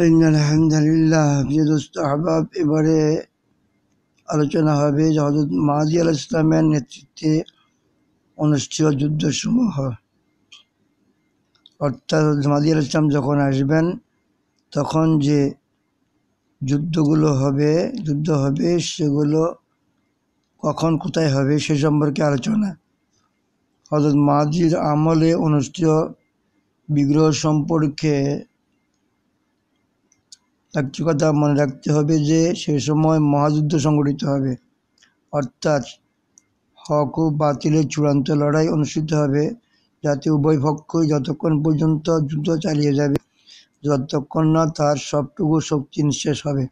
আলহামদুলিল্লাহ প্রিয় দোস্ত আহবাব এবারে আলোচনা হবে যে হজরত মাহাদি আল ইসলামের নেতৃত্বে অনুষ্ঠিত যুদ্ধসমূহ অর্থাৎ মাহাদি আল ইসলাম যখন আসবেন তখন যে যুদ্ধগুলো হবে যুদ্ধ হবে সেগুলো কখন কোথায় হবে সে সম্পর্কে আলোচনা হজরত মাজির আমলে অনুষ্ঠিত বিগ্রহ সম্পর্কে একটি কথা মনে রাখতে হবে যে সে সময় মহাযুদ্ধ সংগঠিত হবে অর্থাৎ হক ও বাতিলের চূড়ান্ত লড়াই অনুষ্ঠিত হবে যাতে উভয় পক্ষই যতক্ষণ পর্যন্ত যুদ্ধ চালিয়ে যাবে যতক্ষণ না তার সবটুকু শক্তি নিঃশেষ হবে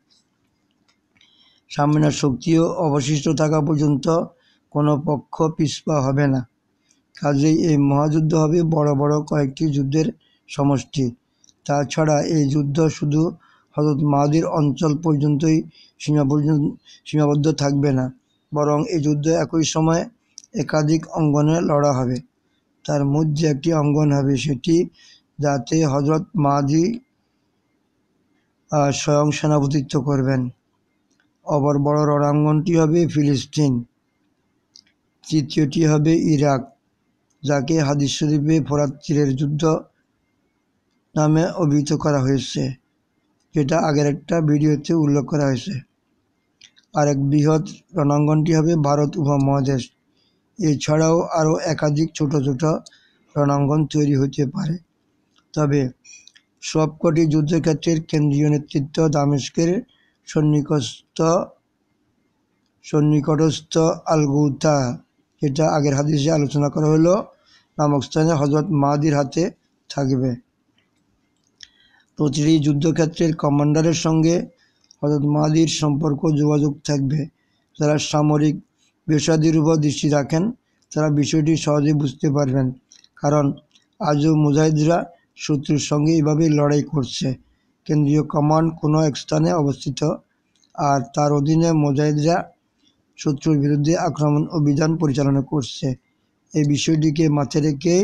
সামনের শক্তিও অবশিষ্ট থাকা পর্যন্ত কোনো পক্ষ পিছপা হবে না কাজেই এই মহাযুদ্ধ হবে বড় বড় কয়েকটি যুদ্ধের সমষ্টি তাছাড়া এই যুদ্ধ শুধু হজরত মাহাদির অঞ্চল পর্যন্তই সীমাবদ্ধ থাকবে না বরং এই যুদ্ধ একই সময়ে একাধিক অঙ্গনে লড়া হবে তার মধ্যে একটি অঙ্গন হবে সেটি যাতে হজরত মাহাদি স্বয়ং সেনাপতিত্ব করবেন অপর বড় রণাঙ্গনটি হবে ফিলিস্তিন তৃতীয়টি হবে ইরাক যাকে হাদিস শরীফে ফোরাত তীরের যুদ্ধ নামে অভিহিত করা হয়েছে যেটা আগের একটা ভিডিওতে উল্লেখ করা হয়েছে আর এক বৃহৎ রণাঙ্গনটি হবে ভারত উপমহাদেশ এছাড়াও আরও একাধিক ছোট ছোট রণাঙ্গন তৈরি হতে পারে তবে সবকটি যুদ্ধক্ষেত্রের কেন্দ্রীয় নেতৃত্ব দামেস্কের সন্নিকস্থ সন্নিকটস্থ আলগুতা যেটা আগের হাদিসে আলোচনা করা হলো নামক স্থানে হজরত মাদির হাতে থাকবে প্রতিটি যুদ্ধক্ষেত্রের কমান্ডারের সঙ্গে হজরত মাদির সম্পর্ক যোগাযোগ থাকবে যারা সামরিক বিষয়াদির উপর দৃষ্টি রাখেন তারা বিষয়টি সহজে বুঝতে পারবেন কারণ আজও মুজাহিদরা শত্রুর সঙ্গে এভাবেই লড়াই করছে কেন্দ্রীয় কমান্ড কোনো এক স্থানে অবস্থিত আর তার অধীনে মুজাহিদরা শত্রুর বিরুদ্ধে আক্রমণ অভিযান পরিচালনা করছে এই বিষয়টিকে মাথায় রেখেই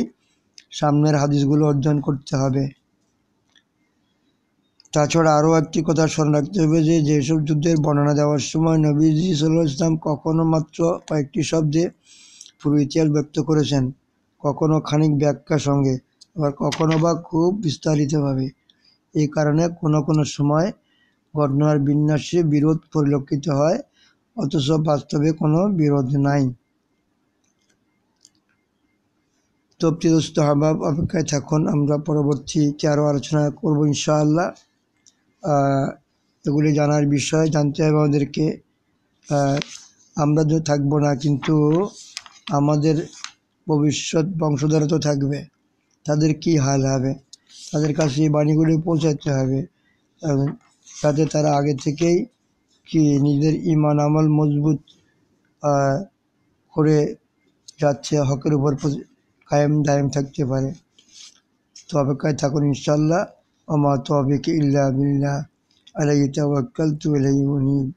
সামনের হাদিসগুলো অর্জন করতে হবে তাছাড়া আরও একটি কথা স্মরণ রাখতে হবে যে যেসব যুদ্ধের বর্ণনা দেওয়ার সময় নবীজি সাল্লাহ ইসলাম কখনও মাত্র কয়েকটি শব্দে পুরো ইতিহাস ব্যক্ত করেছেন কখনো খানিক ব্যাখ্যা সঙ্গে আবার কখনো বা খুব বিস্তারিতভাবে এই কারণে কোনো কোনো সময় ঘটনার বিন্যাসে বিরোধ পরিলক্ষিত হয় অথচ বাস্তবে কোনো বিরোধ নাই তপ্তিদস্ত হাবাব অপেক্ষায় থাকুন আমরা পরবর্তী আরও আলোচনা করবো ইনশাআল্লাহ এগুলি জানার বিষয় জানতে হবে আমাদেরকে আমরা তো থাকবো না কিন্তু আমাদের ভবিষ্যৎ বংশধর তো থাকবে তাদের কি হাল হবে তাদের কাছে এই বাণীগুলি পৌঁছাতে হবে যাতে তারা আগে থেকেই কি নিজেদের ইমান আমল মজবুত করে যাচ্ছে হকের উপর কায়েম দায়েম থাকতে পারে তো অপেক্ষায় থাকুন ইনশাল্লাহ وما توفيقي إلا بالله عليه توكلت وإليه أنيب